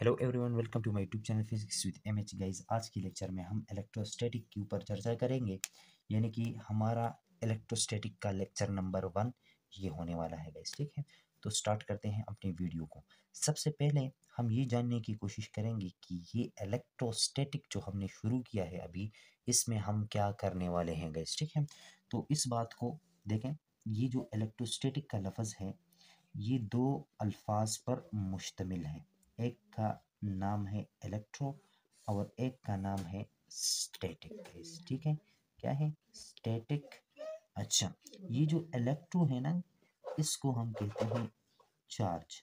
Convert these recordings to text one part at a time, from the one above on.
hello everyone welcome to my YouTube channel physics with MH guys आज की lecture में हम इलेक्ट्रोस्टैटिक के ऊपर चर्चा करेंगे यानी कि हमारा इलेक्ट्रोस्टैटिक का लेक्चर नंबर वन ये होने वाला है गाइस ठीक है तो स्टार्ट करते हैं अपनी वीडियो को सबसे पहले हम ये जानने की कोशिश करेंगे कि ये इलेक्ट्रोस्टैटिक जो हमने शुरू किया है अभी इसमें हम क्या करने वाले हैं गाइस ठीक है तो इस बात को देखें ये जो इलेक्ट्रोस्टैटिक का लफज है ये दो अल्फाज पर मुश्तमिल हैं एक का नाम है इलेक्ट्रो और एक का नाम है स्टैटिक केस ठीक है क्या है स्टैटिक अच्छा ये जो इलेक्ट्रो है ना इसको हम कहते हैं चार्ज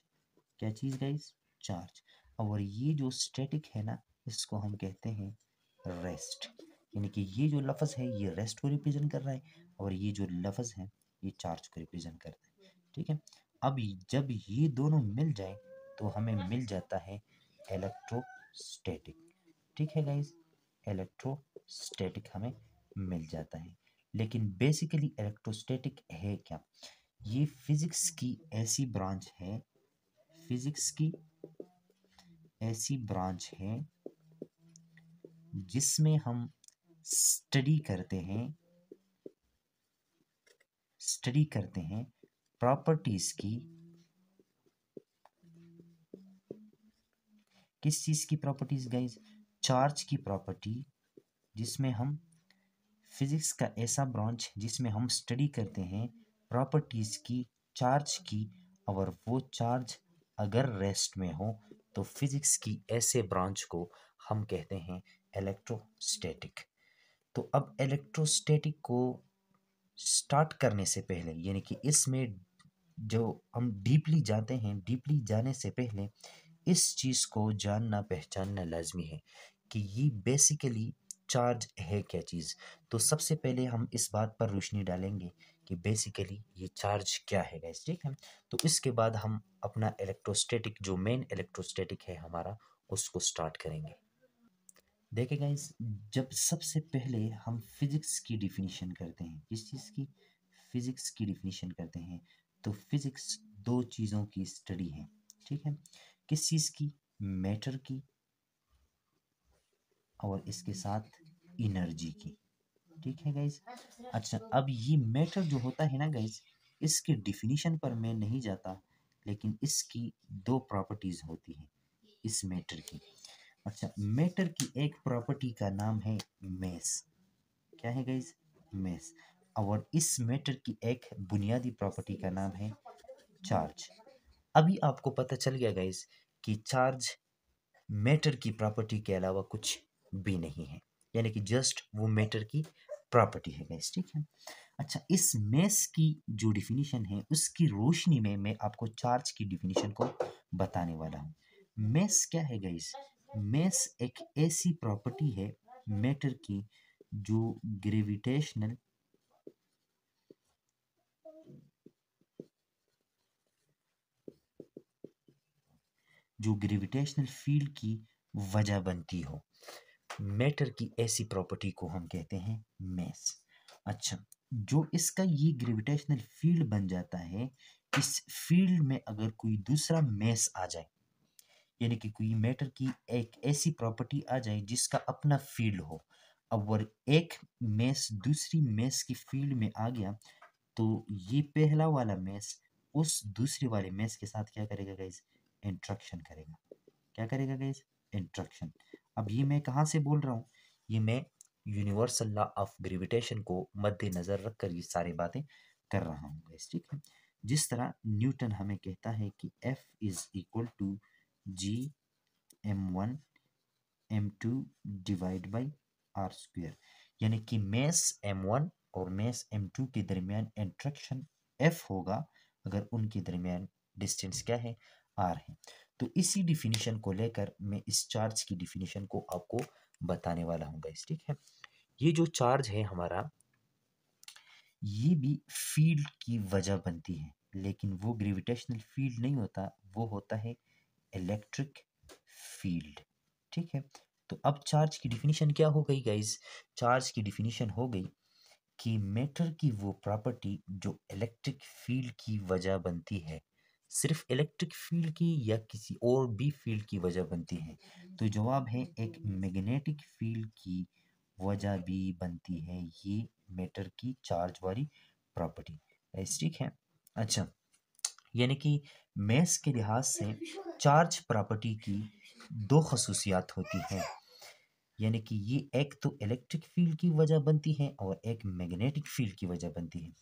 क्या चीज़ गाइस चार्ज और ये जो स्टैटिक है ना इसको हम कहते हैं रेस्ट यानी कि ये जो लफज है ये रेस्ट को रिप्रेजेंट कर रहा है और ये जो लफज है ये चार्ज को रिप्रेजेंट कर रहा है ठीक है अब जब ये दोनों मिल जाए तो हमें मिल जाता है इलेक्ट्रोस्टैटिक ठीक है गाइज इलेक्ट्रोस्टैटिक हमें मिल जाता है लेकिन बेसिकली इलेक्ट्रोस्टैटिक है क्या ये फिज़िक्स की ऐसी ब्रांच है फिज़िक्स की ऐसी ब्रांच है जिसमें हम स्टडी करते हैं स्टडी करते हैं प्रॉपर्टीज़ की किस चीज़ की प्रॉपर्टीज गाइज चार्ज की प्रॉपर्टी जिसमें हम फिज़िक्स का ऐसा ब्रांच जिसमें हम स्टडी करते हैं प्रॉपर्टीज़ की चार्ज की और वो चार्ज अगर रेस्ट में हो तो फिज़िक्स की ऐसे ब्रांच को हम कहते हैं इलेक्ट्रोस्टैटिक तो अब इलेक्ट्रोस्टैटिक को स्टार्ट करने से पहले यानी कि इसमें जो हम डीपली जाते हैं डीपली जाने से पहले इस चीज़ को जानना पहचानना लाजमी है कि ये बेसिकली चार्ज है क्या चीज़ तो सबसे पहले हम इस बात पर रोशनी डालेंगे कि बेसिकली ये चार्ज क्या है गैस ठीक है तो इसके बाद हम अपना इलेक्ट्रोस्टैटिक जो मेन इलेक्ट्रोस्टैटिक है हमारा उसको स्टार्ट करेंगे देखिए गाइस जब सबसे पहले हम फिज़िक्स की डिफिनीशन करते हैं किस चीज़ की फिज़िक्स की डिफिनीशन करते हैं तो फिज़िक्स दो चीज़ों की स्टडी है ठीक है किस चीज़ की मैटर की और इसके साथ इनर्जी की ठीक है गाइज अच्छा अब ये मैटर जो होता है ना गाइज इसके डिफिनीशन पर मैं नहीं जाता लेकिन इसकी दो प्रॉपर्टीज़ होती हैं इस मैटर की अच्छा मैटर की एक प्रॉपर्टी का नाम है मैस क्या है गाइज मैस और इस मैटर की एक बुनियादी प्रॉपर्टी का नाम है चार्ज अभी आपको पता चल गया गाइस कि चार्ज मैटर की प्रॉपर्टी के अलावा कुछ भी नहीं है यानी कि जस्ट वो मैटर की प्रॉपर्टी है गाइस ठीक है अच्छा इस मैस की जो डिफिनीशन है उसकी रोशनी में मैं आपको चार्ज की डिफिनीशन को बताने वाला हूँ मैस क्या है गाइस मैस एक ऐसी प्रॉपर्टी है मैटर की जो ग्रेविटेशनल जो ग्रेविटेशनल फील्ड की वजह बनती हो मैटर की ऐसी प्रॉपर्टी को हम कहते हैं मैस अच्छा जो इसका ये ग्रेविटेशनल फील्ड बन जाता है इस फील्ड में अगर कोई दूसरा मैस आ जाए यानी कि कोई मैटर की एक ऐसी प्रॉपर्टी आ जाए जिसका अपना फील्ड हो अब वह एक मैस दूसरी मैस की फील्ड में आ गया तो ये पहला वाला मैस उस दूसरे वाले मैस के साथ क्या करेगा गाइज इंट्रक्शन करेगा क्या करेगा गैस इंट्रक्शन अब ये मैं कहाँ से बोल रहा हूँ ये मैं यूनिवर्सल लॉ ऑफ ग्रेविटेशन को मद्देनज़र रख कर ये सारी बातें कर रहा हूँ गैस ठीक है जिस तरह न्यूटन हमें कहता है कि F is equal to G M one M two divide by R square यानी कि मैस एम वन और मैस एम टू के दरमियान इंट्रक्शन एफ होगा अगर उनके दरमियान डिस्टेंस क्या है आर है तो इसी डिफिनीशन को लेकर मैं इस चार्ज की डिफिनीशन को आपको बताने वाला हूँ गाइस ठीक है ये जो चार्ज है हमारा ये भी फील्ड की वजह बनती है लेकिन वो ग्रेविटेशनल फील्ड नहीं होता वो होता है इलेक्ट्रिक फील्ड ठीक है तो अब चार्ज की डिफिनीशन क्या हो गई गाइज चार्ज की डिफिनीशन हो गई कि मैटर की वो प्रॉपर्टी जो इलेक्ट्रिक फील्ड की वजह बनती है सिर्फ इलेक्ट्रिक फील्ड की या किसी और भी फील्ड की वजह बनती है तो जवाब है एक मैग्नेटिक फील्ड की वजह भी बनती है ये मैटर की चार्ज वाली प्रॉपर्टी ठीक है अच्छा यानी कि मैस के लिहाज से चार्ज प्रॉपर्टी की दो खसूसियात होती है यानी कि ये एक तो इलेक्ट्रिक फील्ड की वजह बनती है और एक मैग्नेटिक फील्ड की वजह बनती है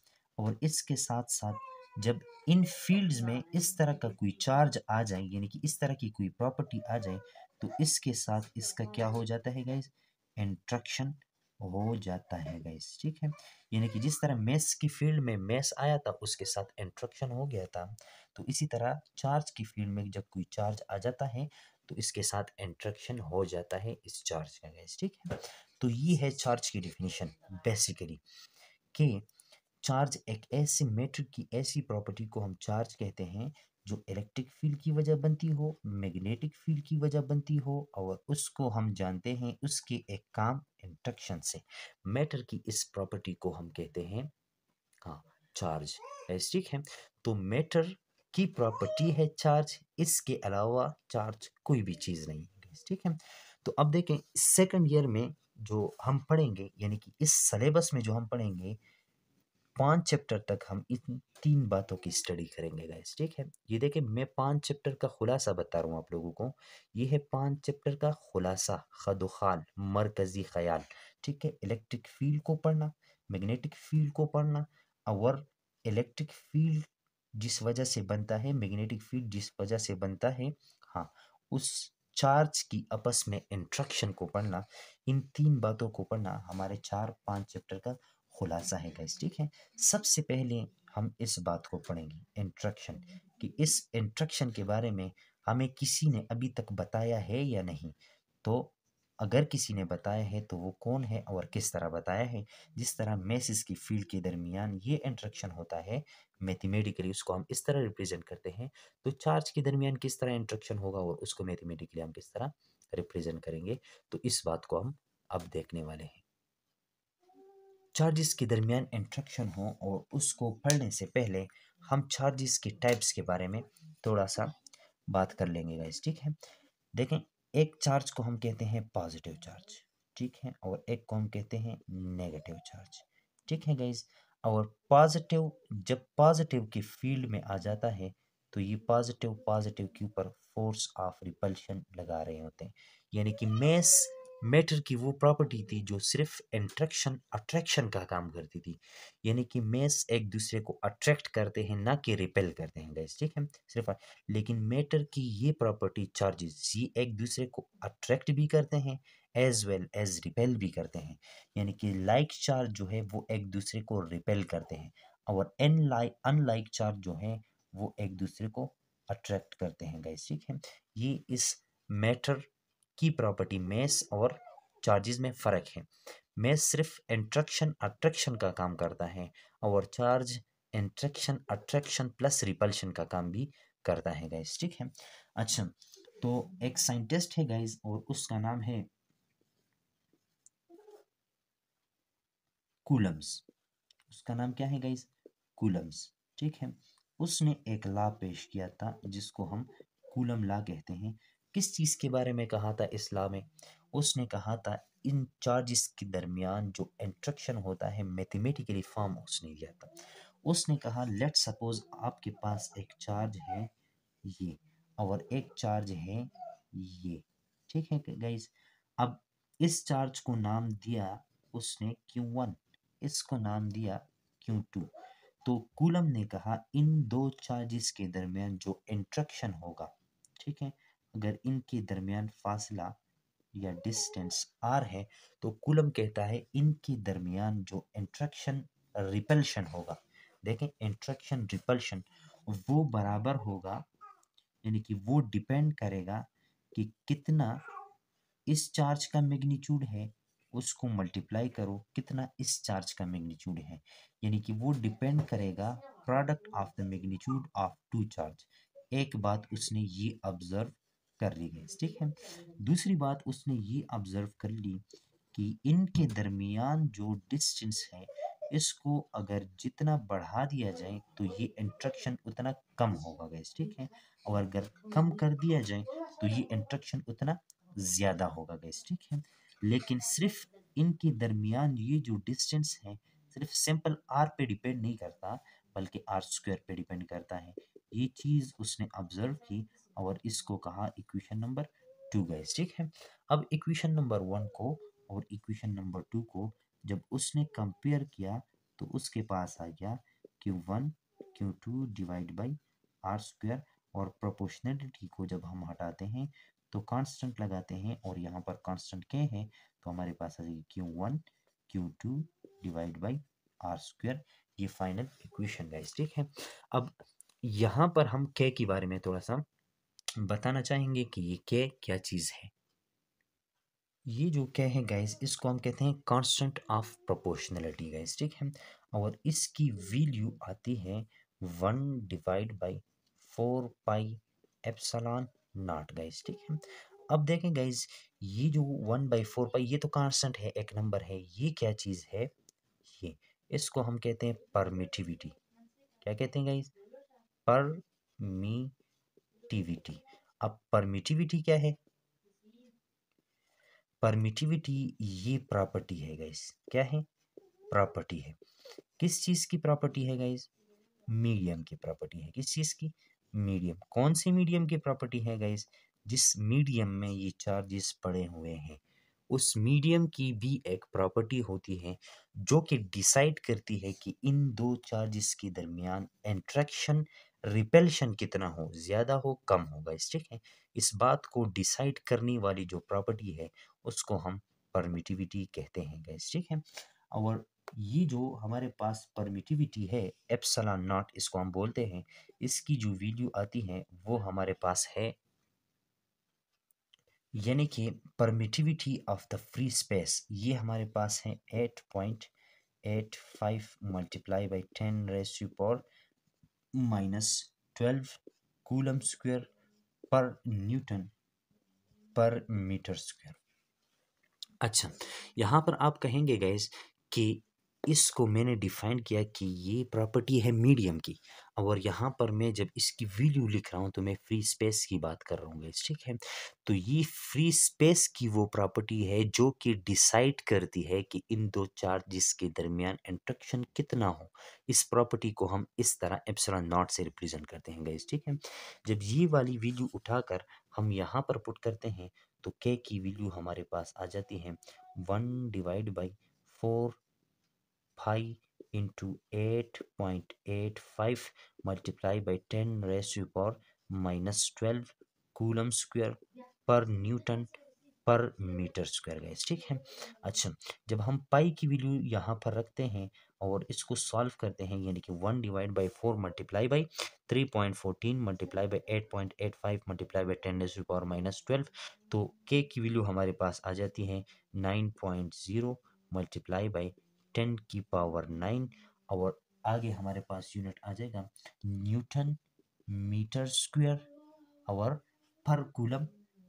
और इसके साथ साथ जब इन फील्ड्स में इस तरह का कोई चार्ज आ जाए यानी कि इस तरह की कोई प्रॉपर्टी आ जाए तो इसके साथ इसका क्या हो जाता है गैस इंट्रक्शन हो जाता है गैस ठीक है यानी कि जिस तरह मेस की फील्ड में मेस आया था उसके साथ इंट्रक्शन हो गया था तो इसी तरह चार्ज की फील्ड में जब कोई चार्ज आ जाता है तो इसके साथ इंट्रक्शन हो जाता है इस चार्ज का गैस ठीक है तो ये है चार्ज की डिफिनीशन बेसिकली कि चार्ज एक ऐसे मैटर की ऐसी प्रॉपर्टी को हम चार्ज कहते हैं जो इलेक्ट्रिक फील्ड की वजह बनती हो मैग्नेटिक फील्ड की वजह बनती हो और उसको हम जानते हैं उसके एक काम इंट्रक्शन से मैटर की इस प्रॉपर्टी को हम कहते हैं हाँ चार्ज ठीक है तो मैटर की प्रॉपर्टी है चार्ज इसके अलावा चार्ज कोई भी चीज़ नहीं है ठीक है तो अब देखें सेकंड ईयर में जो हम पढ़ेंगे यानी कि इस सलेबस में जो हम पढ़ेंगे पाँच चैप्टर तक हम इन तीन बातों की स्टडी करेंगे गाइस ठीक है ये देखें मैं पांच चैप्टर का खुलासा बता रहा हूँ आप लोगों को ये है पांच चैप्टर का खुलासा खदोखाल मरकजी ख्याल ठीक है इलेक्ट्रिक फील्ड को पढ़ना मैग्नेटिक फील्ड को पढ़ना और इलेक्ट्रिक फील्ड जिस वजह से बनता है मैग्नेटिक फील्ड जिस वजह से बनता है हाँ उस चार्ज की आपस में इंट्रक्शन को पढ़ना इन तीन बातों को पढ़ना हमारे चार पांच चैप्टर का खुलासा है गैस ठीक है सबसे पहले हम इस बात को पढ़ेंगे इंट्रक्शन कि इस इंट्रक्शन के बारे में हमें किसी ने अभी तक बताया है या नहीं तो अगर किसी ने बताया है तो वो कौन है और किस तरह बताया है जिस तरह मैसेज की फील्ड के दरमियान ये इंट्रक्शन होता है मैथमेटिकली उसको हम इस तरह रिप्रेजेंट करते हैं तो चार्ज के दरमियान किस तरह इंट्रक्शन होगा और उसको मैथमेटिकली हम किस तरह रिप्रेजेंट करेंगे तो इस बात को हम अब देखने वाले हैं चार्जेस के दरमियान इंट्रक्शन हो और उसको पढ़ने से पहले हम चार्जेस के टाइप्स के बारे में थोड़ा सा बात कर लेंगे गाइस ठीक है देखें एक चार्ज को हम कहते हैं पॉजिटिव चार्ज ठीक है और एक को हम कहते हैं नेगेटिव चार्ज ठीक है गाइज और पॉजिटिव जब पॉजिटिव की फील्ड में आ जाता है तो ये पॉजिटिव पॉजिटिव के ऊपर फोर्स ऑफ रिपल्शन लगा रहे होते हैं यानी कि मेस मैटर की वो प्रॉपर्टी थी जो सिर्फ इंट्रैक्शन अट्रैक्शन का काम करती थी यानी कि मैस एक दूसरे को अट्रैक्ट करते हैं ना कि रिपेल करते हैं गैस ठीक है सिर्फ लेकिन मैटर की ये प्रॉपर्टी चार्जेस ये एक दूसरे को अट्रैक्ट भी करते हैं एज वेल एज रिपेल भी करते हैं यानी कि लाइक चार्ज जो है वो एक दूसरे को रिपेल करते हैं और एन लाइक अनलाइक चार्ज जो है वो एक दूसरे को अट्रैक्ट करते हैं गैस ठीक है ये इस मैटर की प्रॉपर्टी मेस और चार्जेस में फ़र्क है मेस सिर्फ इंट्रक्शन अट्रैक्शन का काम करता है और charge interaction attraction plus repulsion का काम भी करता है गाइज ठीक है अच्छा तो एक साइंटिस्ट है गाइज और उसका नाम है कूलम्स उसका नाम क्या है गाइज कूलम्स ठीक है उसने एक ला पेश किया था जिसको हम कूलम ला कहते हैं किस चीज़ के बारे में कहा था इस्लाम में उसने कहा था इन चार्जेस के दरमियान जो इंट्रक्शन होता है मैथमेटिकली फॉर्म उसने लिया था उसने कहा लेट सपोज आपके पास एक चार्ज है ये और एक चार्ज है ये ठीक है गाइज अब इस चार्ज को नाम दिया उसने क्यू वन इसको नाम दिया क्यू टू तो कूलम ने कहा इन दो चार्जेस के दरमियान जो इंट्रक्शन होगा ठीक है अगर इनके दरमियान फासला या डिस्टेंस आर है तो कुलम कहता है इनके दरमियान जो इंट्रैक्शन रिपल्शन होगा देखें इंट्रैक्शन रिपल्शन वो बराबर होगा यानी कि वो डिपेंड करेगा कि कितना इस चार्ज का मैग्नीट्यूड है उसको मल्टीप्लाई करो कितना इस चार्ज का मैग्नीट्यूड है यानी कि वो डिपेंड करेगा product of the magnitude of two charge एक बात उसने ये ऑब्जर्व कर ली गई ठीक है दूसरी बात उसने ये ऑब्ज़र्व कर ली कि इनके दरमियान जो डिस्टेंस है इसको अगर जितना बढ़ा दिया जाए तो ये इंट्रक्शन उतना कम होगा गैस ठीक है और अगर कम कर दिया जाए तो ये इंट्रक्शन उतना ज़्यादा होगा गैस ठीक है लेकिन सिर्फ इनके दरमियान ये जो डिस्टेंस है सिर्फ सिंपल आर पे डिपेंड नहीं करता बल्कि आर स्क्वायर पे डिपेंड करता है ये चीज़ उसने ऑब्जर्व की और इसको कहा इक्वेशन नंबर टू गाइज ठीक है अब इक्वेशन नंबर वन को और इक्वेशन नंबर टू को जब उसने कंपेयर किया तो उसके पास आ गया Q one Q two divide by R square और प्रोपोर्शनलिटी को जब हम हटाते हैं तो कांस्टेंट लगाते हैं और यहाँ पर कांस्टेंट के हैं तो हमारे पास आ जाएगी Q one Q two divide by R square ये फाइनल इक्वेशन गाइस ठीक है अब यहाँ पर हम के के बारे में थोड़ा सा बताना चाहेंगे कि ये क्या क्या चीज़ है ये जो क्या है गाइस इसको हम कहते हैं कांस्टेंट ऑफ प्रोपोर्शनलिटी गाइस ठीक है और इसकी वैल्यू आती है one divide by four pi epsilon naught guys ठीक है अब देखें गाइज ये जो वन बाई फोर पाई ये तो कांस्टेंट है एक नंबर है ये क्या चीज़ है ये इसको हम कहते हैं परमिटिविटी क्या कहते हैं गाइज परमी परमिटिविटी अब परमिटिविटी क्या है परमिटिविटी ये प्रॉपर्टी है गाइस क्या है प्रॉपर्टी है किस चीज़ की प्रॉपर्टी है गाइस मीडियम की प्रॉपर्टी है किस चीज़ की मीडियम कौन सी मीडियम की प्रॉपर्टी है गाइस जिस मीडियम में ये चार्जेस पड़े हुए हैं उस मीडियम की भी एक प्रॉपर्टी होती है जो कि डिसाइड करती है कि इन दो चार्जेस के दरमियान इंट्रैक्शन रिपेल्शन कितना हो ज़्यादा हो कम होगा इस ठीक है इस बात को डिसाइड करने वाली जो प्रॉपर्टी है उसको हम परमिटिविटी कहते हैं गैस ठीक है और ये जो हमारे पास परमिटिविटी है एप्सला नॉट इसको हम बोलते हैं इसकी जो वीडियो आती है वो हमारे पास है यानी कि permittivity of the free space ये हमारे पास है eight point eight five multiply by ten raise to power minus twelve coulomb square per newton per metre square अच्छा यहाँ पर आप कहेंगे गैस कि इसको मैंने डिफाइन किया कि ये प्रॉपर्टी है मीडियम की और यहाँ पर मैं जब इसकी वैल्यू लिख रहा हूँ तो मैं फ्री स्पेस की बात कर रहा हूँ ठीक है तो ये फ्री स्पेस की वो प्रॉपर्टी है जो कि डिसाइड करती है कि इन दो चार्जिस के दरमियान इंट्रक्शन कितना हो इस प्रॉपर्टी को हम इस तरह एप्सरा नॉट से रिप्रेजेंट करते हैं गैस ठीक है जब ये वाली वैल्यू उठाकर हम यहाँ पर पुट करते हैं तो के की वैल्यू हमारे पास आ जाती है one divide by four 5 into 8.85 multiplied by 10 raised to power minus 12 coulomb square per newton per metre square गए ठीक है अच्छा जब हम पाई की वैल्यू यहाँ पर रखते हैं और इसको सॉल्व करते हैं यानी कि one divide by four multiply by three point fourteen multiply by eight point eight five multiply by ten raise power minus twelve तो के की वैल्यू हमारे पास आ जाती है nine point zero multiply by ten की पावर नाइन और आगे हमारे पास यूनिट आ जाएगा न्यूटन मीटर स्क्वायर और पर कूलम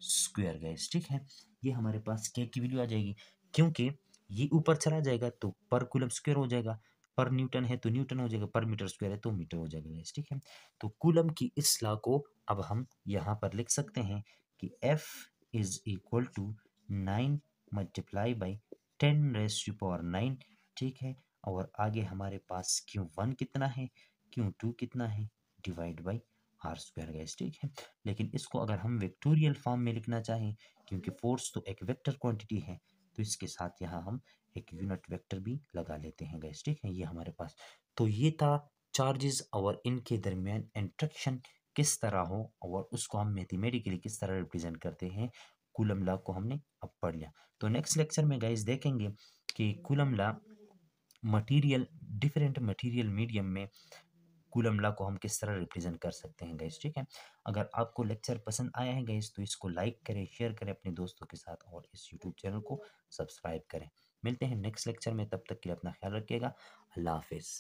स्क्वायर गैस ठीक है ये हमारे पास के की वैल्यू आ जाएगी क्योंकि ये ऊपर चला जाएगा तो पर कूलम स्क्वायर हो जाएगा पर न्यूटन है तो न्यूटन हो जाएगा पर मीटर स्क्वायर है तो मीटर हो जाएगा गैस ठीक है तो कूलम की इस लॉ को अब हम यहाँ पर लिख सकते हैं कि F is equal to nine multiply by ten raise to power nine ठीक है और आगे हमारे पास क्यू वन कितना है क्यू टू कितना है divide by R square guys ठीक है लेकिन इसको अगर हम वेक्टोरियल फॉर्म में लिखना चाहें क्योंकि फोर्स तो एक वेक्टर क्वांटिटी है तो इसके साथ यहाँ हम एक यूनिट वेक्टर भी लगा लेते हैं गैस ठीक है ये हमारे पास तो ये था चार्जेस और इनके दरमियान इंट्रेक्शन किस तरह हो और उसको हम मैथमेटिकली किस तरह रिप्रेजेंट करते हैं कुलम लॉ को हमने अब पढ़ लिया तो नेक्स्ट लेक्चर में गाइज देखेंगे कि Coulomb law material different material medium में कूलम लॉ को हम किस तरह रिप्रेजेंट कर सकते हैं गैस ठीक है अगर आपको लेक्चर पसंद आया है गैस तो इसको लाइक करें शेयर करें अपने दोस्तों के साथ और इस यूट्यूब चैनल को सब्सक्राइब करें मिलते हैं नेक्स्ट लेक्चर में तब तक के लिए अपना ख्याल रखिएगा अल्लाह हाफिज़